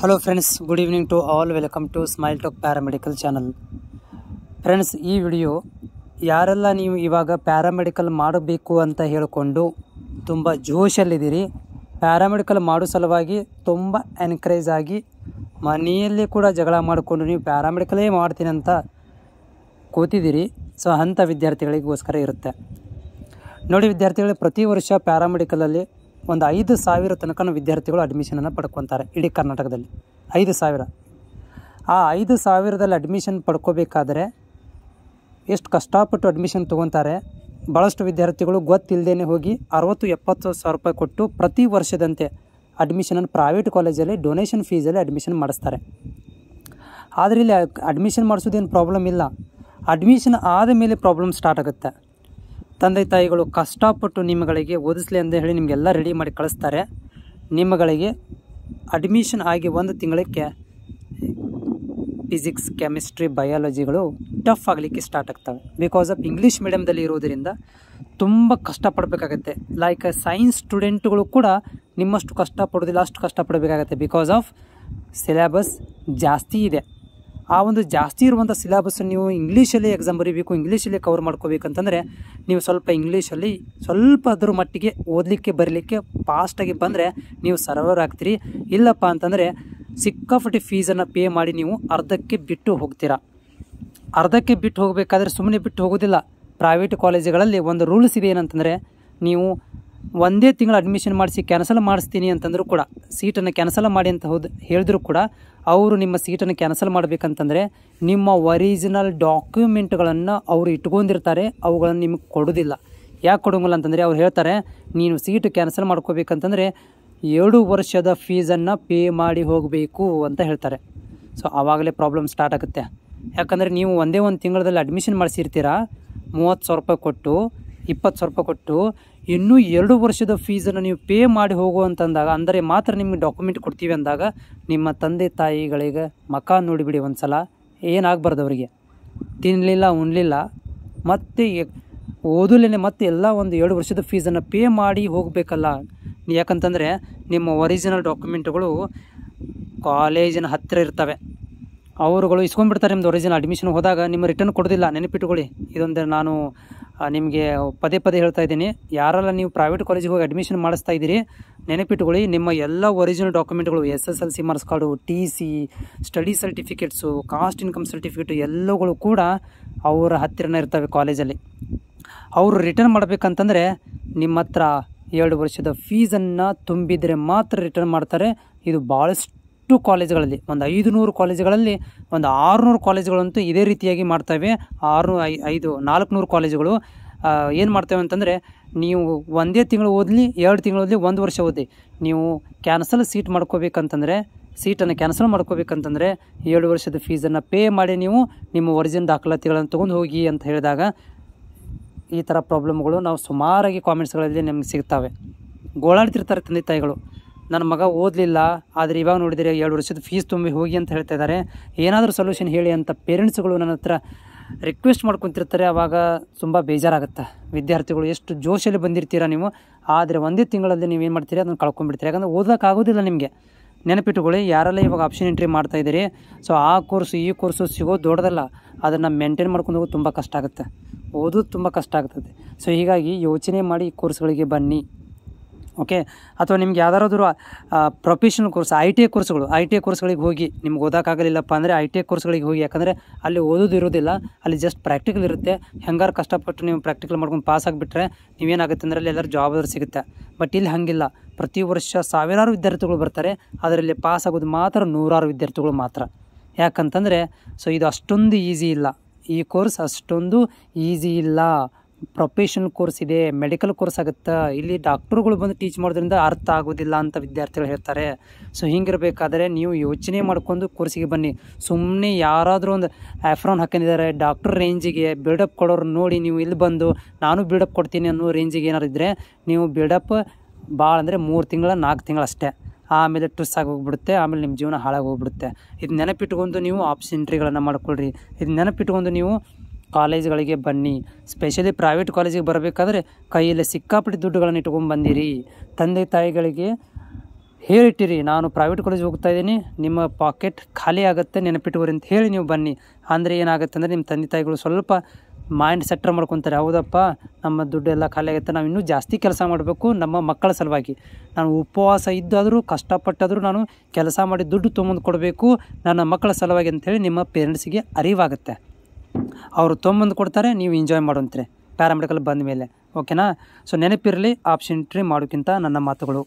hello friends good evening to all welcome to smile talk paramedical channel friends ಈ video ಯಾರೆಲ್ಲ ನೀವು ಇವಾಗ paramedical ಮಾಡಬೇಕು ಅಂತ ಹೇಳಿಕೊಂಡು ತುಂಬ ಜೋಶಲ್ಲಿದ್ದೀರಿ ಪ್ಯಾರಾಮೆಡಿಕಲ್ ಮಾಡೋ ಸಲುವಾಗಿ ತುಂಬ ಎನ್ಕರೇಜ್ ಆಗಿ ಮನೆಯಲ್ಲಿ ಕೂಡ ಜಗಳ ಮಾಡಿಕೊಂಡು ನೀವು ಪ್ಯಾರಾಮೆಡಿಕಲೇ ಮಾಡ್ತೀನಿ ಅಂತ ಕೂತಿದ್ದೀರಿ ಸೊ ಅಂಥ ವಿದ್ಯಾರ್ಥಿಗಳಿಗೋಸ್ಕರ ಇರುತ್ತೆ ನೋಡಿ ವಿದ್ಯಾರ್ಥಿಗಳು ಪ್ರತಿ ವರ್ಷ ಪ್ಯಾರಾಮೆಡಿಕಲಲ್ಲಿ ಒಂದು ಐದು ಸಾವಿರ ತನಕನ ವಿದ್ಯಾರ್ಥಿಗಳು ಅಡ್ಮಿಷನನ್ನು ಪಡ್ಕೊತಾರೆ ಇಡೀ ಕರ್ನಾಟಕದಲ್ಲಿ ಐದು ಸಾವಿರ ಆ ಐದು ಸಾವಿರದಲ್ಲಿ ಅಡ್ಮಿಷನ್ ಪಡ್ಕೋಬೇಕಾದ್ರೆ ಎಷ್ಟು ಕಷ್ಟಪಟ್ಟು ಅಡ್ಮಿಷನ್ ತೊಗೊತಾರೆ ಭಾಳಷ್ಟು ವಿದ್ಯಾರ್ಥಿಗಳು ಗೊತ್ತಿಲ್ಲದೇ ಹೋಗಿ ಅರವತ್ತು ಎಪ್ಪತ್ತು ಸಾವಿರ ರೂಪಾಯಿ ಕೊಟ್ಟು ಪ್ರತಿ ವರ್ಷದಂತೆ ಅಡ್ಮಿಷನನ್ನು ಪ್ರೈವೇಟ್ ಕಾಲೇಜಲ್ಲಿ ಡೊನೇಷನ್ ಫೀಸಲ್ಲಿ ಅಡ್ಮಿಷನ್ ಮಾಡಿಸ್ತಾರೆ ಆದರೆ ಇಲ್ಲಿ ಅಡ್ಮಿಷನ್ ಮಾಡಿಸೋದೇನು ಪ್ರಾಬ್ಲಮ್ ಇಲ್ಲ ಅಡ್ಮಿಷನ್ ಆದ ಮೇಲೆ ಪ್ರಾಬ್ಲಮ್ ಸ್ಟಾರ್ಟ್ ಆಗುತ್ತೆ ತಂದೆ ತಾಯಿಗಳು ಕಷ್ಟಪಟ್ಟು ನಿಮ್ಮಗಳಿಗೆ ಓದಿಸಲಿ ಅಂತ ಹೇಳಿ ನಿಮಗೆಲ್ಲ ರೆಡಿ ಮಾಡಿ ಕಳಿಸ್ತಾರೆ ನಿಮ್ಮಗಳಿಗೆ ಅಡ್ಮಿಷನ್ ಆಗಿ ಒಂದು ತಿಂಗಳಕ್ಕೆ ಫಿಸಿಕ್ಸ್ ಕೆಮಿಸ್ಟ್ರಿ ಬಯಾಲಜಿಗಳು ಟಫ್ ಆಗಲಿಕ್ಕೆ ಸ್ಟಾರ್ಟ್ ಆಗ್ತವೆ ಬಿಕಾಸ್ ಆಫ್ ಇಂಗ್ಲೀಷ್ ಮೀಡಿಯಮ್ದಲ್ಲಿ ಇರೋದರಿಂದ ತುಂಬ ಕಷ್ಟಪಡಬೇಕಾಗತ್ತೆ ಲೈಕ್ ಸೈನ್ಸ್ ಸ್ಟೂಡೆಂಟ್ಗಳು ಕೂಡ ನಿಮ್ಮಷ್ಟು ಕಷ್ಟಪಡೋದಿಲ್ಲ ಅಷ್ಟು ಕಷ್ಟಪಡಬೇಕಾಗತ್ತೆ ಬಿಕಾಸ್ ಆಫ್ ಸಿಲೆಬಸ್ ಜಾಸ್ತಿ ಇದೆ ಆ ಒಂದು ಜಾಸ್ತಿ ಇರುವಂಥ ಸಿಲೆಬಸ್ಸನ್ನು ನೀವು ಇಂಗ್ಲೀಷಲ್ಲಿ ಎಕ್ಸಾಮ್ ಬರೀಬೇಕು ಇಂಗ್ಲೀಷಲ್ಲಿ ಕವರ್ ಮಾಡ್ಕೋಬೇಕಂತಂದರೆ ನೀವು ಸ್ವಲ್ಪ ಇಂಗ್ಲೀಷಲ್ಲಿ ಸ್ವಲ್ಪ ಅದ್ರ ಮಟ್ಟಿಗೆ ಓದಲಿಕ್ಕೆ ಬರಲಿಕ್ಕೆ ಫಾಸ್ಟಾಗಿ ಬಂದರೆ ನೀವು ಸರ್ವರ್ ಆಗ್ತೀರಿ ಇಲ್ಲಪ್ಪ ಅಂತಂದರೆ ಸಿಕ್ಕಾಪಟ್ಟಿ ಫೀಸನ್ನು ಪೇ ಮಾಡಿ ನೀವು ಅರ್ಧಕ್ಕೆ ಬಿಟ್ಟು ಹೋಗ್ತೀರಾ ಅರ್ಧಕ್ಕೆ ಬಿಟ್ಟು ಹೋಗಬೇಕಾದ್ರೆ ಸುಮ್ಮನೆ ಬಿಟ್ಟು ಹೋಗೋದಿಲ್ಲ ಪ್ರೈವೇಟ್ ಕಾಲೇಜುಗಳಲ್ಲಿ ಒಂದು ರೂಲ್ಸ್ ಇದೆ ಏನಂತಂದರೆ ನೀವು ಒಂದೇ ತಿಂಗಳು ಅಡ್ಮಿಷನ್ ಮಾಡಿಸಿ ಕ್ಯಾನ್ಸಲ್ ಮಾಡಿಸ್ತೀನಿ ಅಂತಂದರೂ ಕೂಡ ಸೀಟನ್ನು ಕ್ಯಾನ್ಸಲ್ ಮಾಡಿ ಅಂತ ಹೋದ್ ಹೇಳಿದ್ರು ಕೂಡ ಅವರು ನಿಮ್ಮ ಸೀಟನ್ನು ಕ್ಯಾನ್ಸಲ್ ಮಾಡಬೇಕಂತಂದರೆ ನಿಮ್ಮ ಒರಿಜಿನಲ್ ಡಾಕ್ಯುಮೆಂಟ್ಗಳನ್ನು ಅವರು ಇಟ್ಕೊಂಡಿರ್ತಾರೆ ಅವುಗಳನ್ನು ನಿಮಗೆ ಕೊಡೋದಿಲ್ಲ ಯಾಕೆ ಕೊಡೋಂಗಿಲ್ಲ ಅಂತಂದರೆ ಅವ್ರು ಹೇಳ್ತಾರೆ ನೀನು ಸೀಟು ಕ್ಯಾನ್ಸಲ್ ಮಾಡ್ಕೋಬೇಕಂತಂದರೆ ಎರಡು ವರ್ಷದ ಫೀಸನ್ನು ಪೇ ಮಾಡಿ ಹೋಗಬೇಕು ಅಂತ ಹೇಳ್ತಾರೆ ಸೊ ಆವಾಗಲೇ ಪ್ರಾಬ್ಲಮ್ ಸ್ಟಾರ್ಟ್ ಆಗುತ್ತೆ ಯಾಕಂದರೆ ನೀವು ಒಂದೇ ಒಂದು ತಿಂಗಳಲ್ಲಿ ಅಡ್ಮಿಷನ್ ಮಾಡಿಸಿರ್ತೀರ ಮೂವತ್ತು ಸಾವಿರ ರೂಪಾಯಿ ಕೊಟ್ಟು ಇಪ್ಪತ್ತು ಸಾವಿರ ರೂಪಾಯಿ ಕೊಟ್ಟು ಇನ್ನೂ ಎರಡು ವರ್ಷದ ಫೀಸನ್ನು ನೀವು ಪೇ ಮಾಡಿ ಅಂತಂದಾಗ ಅಂದರೆ ಮಾತ್ರ ನಿಮಗೆ ಡಾಕ್ಯುಮೆಂಟ್ ಕೊಡ್ತೀವಿ ಅಂದಾಗ ನಿಮ್ಮ ತಂದೆ ತಾಯಿಗಳಿಗೆ ಮಕ ನೋಡಿಬಿಡಿ ಒಂದು ಸಲ ಏನಾಗಬಾರ್ದು ಅವರಿಗೆ ತಿನ್ನಲಿಲ್ಲ ಉಣ್ಲಿಲ್ಲ ಮತ್ತೆ ಓದಲೇನೆ ಮತ್ತೆ ಎಲ್ಲ ಒಂದು ಎರಡು ವರ್ಷದ ಫೀಸನ್ನು ಪೇ ಮಾಡಿ ಹೋಗಬೇಕಲ್ಲ ಯಾಕಂತಂದರೆ ನಿಮ್ಮ ಒರಿಜಿನಲ್ ಡಾಕ್ಯುಮೆಂಟ್ಗಳು ಕಾಲೇಜಿನ ಹತ್ತಿರ ಇರ್ತವೆ ಅವರುಗಳು ಇಸ್ಕೊಂಡ್ಬಿಡ್ತಾರೆ ನಿಮ್ಮದು ಒರಿಜಿನಲ್ ಅಡ್ಮಿಷನ್ ಹೋದಾಗ ನಿಮ್ಮ ರಿಟರ್ನ್ ಕೊಡೋದಿಲ್ಲ ನೆನಪಿಟ್ಕೊಳ್ಳಿ ಇದೊಂದು ನಾನು ನಿಮಗೆ ಪದೇ ಪದೇ ಹೇಳ್ತಾ ಇದ್ದೀನಿ ಯಾರೆಲ್ಲ ನೀವು ಪ್ರೈವೇಟ್ ಕಾಲೇಜಿಗೆ ಹೋಗಿ ಅಡ್ಮಿಷನ್ ಮಾಡಿಸ್ತಾ ಇದ್ದೀರಿ ನೆನಪಿಟ್ಕೊಳ್ಳಿ ನಿಮ್ಮ ಎಲ್ಲ ಒರಿಜಿನಲ್ ಡಾಕ್ಯುಮೆಂಟ್ಗಳು S S L C marks card T C study certificates caste income certificate ಎಲ್ಲಗಳು ಕೂಡ ಅವರ ಹತ್ತಿರನೇ ಇರ್ತವೆ ಕಾಲೇಜಲ್ಲಿ ಅವರು ರಿಟರ್ನ್ ಮಾಡಬೇಕಂತಂದರೆ ನಿಮ್ಮ ಹತ್ರ ಎರಡು ವರ್ಷದ ಫೀಸನ್ನು ತುಂಬಿದರೆ ಮಾತ್ರ ರಿಟರ್ನ್ ಮಾಡ್ತಾರೆ ಇದು ಭಾಳಷ್ಟು ಟು ಕಾಲೇಜುಗಳಲ್ಲಿ ಒಂದು ಐದು ನೂರು ಕಾಲೇಜುಗಳಲ್ಲಿ ಒಂದು ಆರುನೂರು ಕಾಲೇಜುಗಳಂತೂ ಇದೇ ರೀತಿಯಾಗಿ ಮಾಡ್ತವೆ ಆರುನೂರು ಐ ಐದು ನಾಲ್ಕುನೂರು ಕಾಲೇಜುಗಳು ಏನು ಮಾಡ್ತೇವೆ ಅಂತಂದರೆ ನೀವು ಒಂದೇ ತಿಂಗಳು ಓದಲಿ ಎರಡು ತಿಂಗಳು ಓದಲಿ ಒಂದು ವರ್ಷ ಓದಲಿ ನೀವು ಕ್ಯಾನ್ಸಲ್ ಸೀಟ್ ಮಾಡ್ಕೋಬೇಕಂತಂದರೆ ಸೀಟನ್ನು ಕ್ಯಾನ್ಸಲ್ ಮಾಡ್ಕೋಬೇಕಂತಂದರೆ ಏಳು ವರ್ಷದ ಫೀಸನ್ನು ಪೇ ಮಾಡಿ ನೀವು ನಿಮ್ಮ ಒರಿಜಿನ್ ದಾಖಲಾತಿಗಳನ್ನು ತೊಗೊಂಡು ಹೋಗಿ ಅಂತ ಹೇಳಿದಾಗ ಈ ಥರ ಪ್ರಾಬ್ಲಮ್ಗಳು ನಾವು ಸುಮಾರಾಗಿ ಕಾಮೆಂಟ್ಸ್ಗಳಲ್ಲಿ ನಿಮ್ಗೆ ಸಿಗ್ತವೆ ಗೋಳಾಡ್ತಿರ್ತಾರೆ ತಂದೆ ತಾಯಿಗಳು ನನ್ನ ಮಗ ಓದಲಿಲ್ಲ ಆದರೆ ಇವಾಗ ನೋಡಿದರೆ ಎರಡು ವರ್ಷದ ಫೀಸ್ ತುಂಬಿ ಹೋಗಿ ಅಂತ ಹೇಳ್ತಾ ಇದ್ದಾರೆ ಏನಾದರೂ ಸೊಲ್ಯೂಷನ್ ಹೇಳಿ ಅಂತ ಪೇರೆಂಟ್ಸ್ಗಳು ನನ್ನ ಹತ್ರ ರಿಕ್ವೆಸ್ಟ್ ಮಾಡ್ಕೊತಿರ್ತಾರೆ ಆವಾಗ ತುಂಬ ಬೇಜಾರಾಗುತ್ತೆ ವಿದ್ಯಾರ್ಥಿಗಳು ಎಷ್ಟು ಜೋಶಲ್ಲಿ ಬಂದಿರ್ತೀರಾ ನೀವು ಆದರೆ ಒಂದೇ ತಿಂಗಳಲ್ಲಿ ಏನು ಮಾಡ್ತೀರಿ ಅದನ್ನು ಕಳ್ಕೊಂಡ್ಬಿಡ್ತೀರಿ ಯಾಕಂದರೆ ಓದೋಕ್ಕಾಗೋದಿಲ್ಲ ನಿಮಗೆ ನೆನಪಿಟ್ಟುಕೊಳ್ಳಿ ಯಾರೆಲ್ಲ ಇವಾಗ ಆಪ್ಷನ್ ಎಂಟ್ರಿ ಮಾಡ್ತಾ ಇದ್ದೀರಿ ಸೊ ಆ ಕೋರ್ಸು ಈ ಕೋರ್ಸು ಸಿಗೋದು ದೊಡ್ಡದಲ್ಲ ಅದನ್ನು ಮೇಂಟೈನ್ ಮಾಡ್ಕೊಂಡು ಹೋಗೋದು ತುಂಬ ಕಷ್ಟ ಆಗುತ್ತೆ ಓದೋದು ತುಂಬ ಕಷ್ಟ ಆಗ್ತದೆ ಸೊ ಹೀಗಾಗಿ ಯೋಚನೆ ಮಾಡಿ ಈ ಕೋರ್ಸ್ಗಳಿಗೆ ಬನ್ನಿ ಓಕೆ ಅಥವಾ ನಿಮ್ಗೆ ಯಾವ್ದಾರಾದ್ರೂ professional course I T I ಕೋರ್ಸ್ಗಳು ಐ ಟಿ ಐ ಕೋರ್ಸ್ಗಳಿಗೆ ಹೋಗಿ ನಿಮ್ಗೆ ಓದೋಕ್ಕಾಗಲಿಲ್ಲಪ್ಪ ಅಂದರೆ ಐ ಟಿ ಐ ಕೋರ್ಸ್ಗಳಿಗೆ ಹೋಗಿ ಯಾಕಂದರೆ ಅಲ್ಲಿ ಓದೋದು ಇರೋದಿಲ್ಲ ಅಲ್ಲಿ ಜಸ್ಟ್ ಪ್ರಾಕ್ಟಿಕಲ್ ಇರುತ್ತೆ ಹೆಂಗಾರು ಕಷ್ಟಪಟ್ಟು ನೀವು ಪ್ರಾಕ್ಟಿಕಲ್ ಮಾಡ್ಕೊಂಡು ಪಾಸ್ ಆಗಿಬಿಟ್ರೆ ನೀವೇನಾಗುತ್ತೆ ಅಂದರೆ ಅಲ್ಲಿ ಎಲ್ಲರೂ ಜಾಬ್ ಆದರೂ ಸಿಗುತ್ತೆ ಬಟ್ ಇಲ್ಲಿ ಹಾಗಿಲ್ಲ ಪ್ರತಿ ವರ್ಷ ಸಾವಿರಾರು ವಿದ್ಯಾರ್ಥಿಗಳು ಬರ್ತಾರೆ ಅದರಲ್ಲಿ ಪಾಸ್ ಆಗೋದು ಮಾತ್ರ ನೂರಾರು ವಿದ್ಯಾರ್ಥಿಗಳು ಮಾತ್ರ ಯಾಕಂತಂದರೆ ಸೊ ಇದು ಅಷ್ಟೊಂದು ಈಸಿ ಇಲ್ಲ ಈ ಕೋರ್ಸ್ ಅಷ್ಟೊಂದು ಈಸಿ ಇಲ್ಲ ಪ್ರೊಫೆಷನಲ್ ಕೋರ್ಸ್ ಇದೆ ಮೆಡಿಕಲ್ ಕೋರ್ಸ್ ಆಗುತ್ತೆ ಇಲ್ಲಿ ಡಾಕ್ಟ್ರುಗಳು ಬಂದು ಟೀಚ್ ಮಾಡೋದ್ರಿಂದ ಅರ್ಥ ಆಗೋದಿಲ್ಲ ಅಂತ ವಿದ್ಯಾರ್ಥಿಗಳು ಹೇಳ್ತಾರೆ ಸೊ ಹಿಂಗಿರಬೇಕಾದ್ರೆ ನೀವು ಯೋಚನೆ ಮಾಡ್ಕೊಂಡು ಕೋರ್ಸಿಗೆ ಬನ್ನಿ ಸುಮ್ಮನೆ ಯಾರಾದರೂ ಒಂದು ಆಫ್ರಾನ್ ಹಾಕೊಂಡಿದ್ದಾರೆ ಡಾಕ್ಟ್ರ್ ರೇಂಜಿಗೆ ಬಿಲ್ಡಪ್ ಕೊಡೋರು ನೋಡಿ ನೀವು ಇಲ್ಲಿ ಬಂದು ನಾನು ಬಿಲ್ಡಪ್ ಕೊಡ್ತೀನಿ ಅನ್ನೋ ರೇಂಜಿಗೆ ಏನಾರು ಇದ್ದರೆ ನೀವು ಬಿಲ್ಡಪ್ ಭಾಳ ಅಂದರೆ ಮೂರು ತಿಂಗಳ ನಾಲ್ಕು ತಿಂಗಳಷ್ಟೇ ಆಮೇಲೆ ಟ್ರಿಸ್ ಹೋಗ್ಬಿಡುತ್ತೆ ಆಮೇಲೆ ನಿಮ್ಮ ಜೀವನ ಹಾಳಾಗಿ ಹೋಗ್ಬಿಡುತ್ತೆ ಇದು ನೆನಪಿಟ್ಕೊಂಡು ನೀವು ಆಪ್ಷನ್ ಎಂಟ್ರಿಗಳನ್ನು ಮಾಡ್ಕೊಳ್ರಿ ಇದು ನೆನಪಿಟ್ಕೊಂಡು ನೀವು ಕಾಲೇಜ್ಗಳಿಗೆ ಬನ್ನಿ ಸ್ಪೆಷಲಿ ಪ್ರೈವೇಟ್ ಕಾಲೇಜಿಗೆ ಬರಬೇಕಾದ್ರೆ ಕೈಯಲ್ಲಿ ಸಿಕ್ಕಾಪಟ್ಟೆ ದುಡ್ಡುಗಳನ್ನು ಇಟ್ಕೊಂಡು ಬಂದಿರಿ ತಂದೆ ತಾಯಿಗಳಿಗೆ ಹೇಳಿಟ್ಟಿರಿ ನಾನು ಪ್ರೈವೇಟ್ ಕಾಲೇಜ್ ಹೋಗ್ತಾ ಇದ್ದೀನಿ ನಿಮ್ಮ ಪಾಕೆಟ್ ಖಾಲಿ ಆಗುತ್ತೆ ನೆನಪಿಟ್ಟುವರಿ ಅಂತ ಹೇಳಿ ನೀವು ಬನ್ನಿ ಅಂದರೆ ಏನಾಗುತ್ತೆ ಅಂದರೆ ನಿಮ್ಮ ತಂದೆ ತಾಯಿಗಳು ಸ್ವಲ್ಪ ಮೈಂಡ್ ಸೆಟ್ರ್ ಮಾಡ್ಕೊತಾರೆ ಹೌದಪ್ಪ ನಮ್ಮ ದುಡ್ಡೆಲ್ಲ ಖಾಲಿ ಆಗುತ್ತೆ ನಾವು ಇನ್ನೂ ಜಾಸ್ತಿ ಕೆಲಸ ಮಾಡಬೇಕು ನಮ್ಮ ಮಕ್ಕಳ ಸಲುವಾಗಿ ನಾನು ಉಪವಾಸ ಇದ್ದಾದರೂ ಕಷ್ಟಪಟ್ಟಾದರೂ ನಾನು ಕೆಲಸ ಮಾಡಿ ದುಡ್ಡು ತೊಗೊಂಡು ಕೊಡಬೇಕು ನನ್ನ ಮಕ್ಕಳ ಸಲುವಾಗಿ ಅಂಥೇಳಿ ನಿಮ್ಮ ಪೇರೆಂಟ್ಸಿಗೆ ಅರಿವಾಗುತ್ತೆ ಅವರು ತೊಂಬಂದು ಕೊಡ್ತಾರೆ ನೀವು ಎಂಜಾಯ್ ಮಾಡುವಂತೀರಿ ಪ್ಯಾರಾಮೆಡಿಕಲ್ ಬಂದ ಮೇಲೆ ಓಕೆನಾ ಸೊ ನೆನಪಿರಲಿ ಆಪ್ಷನ್ ಮಾಡೋಕ್ಕಿಂತ ನನ್ನ ಮಾತುಗಳು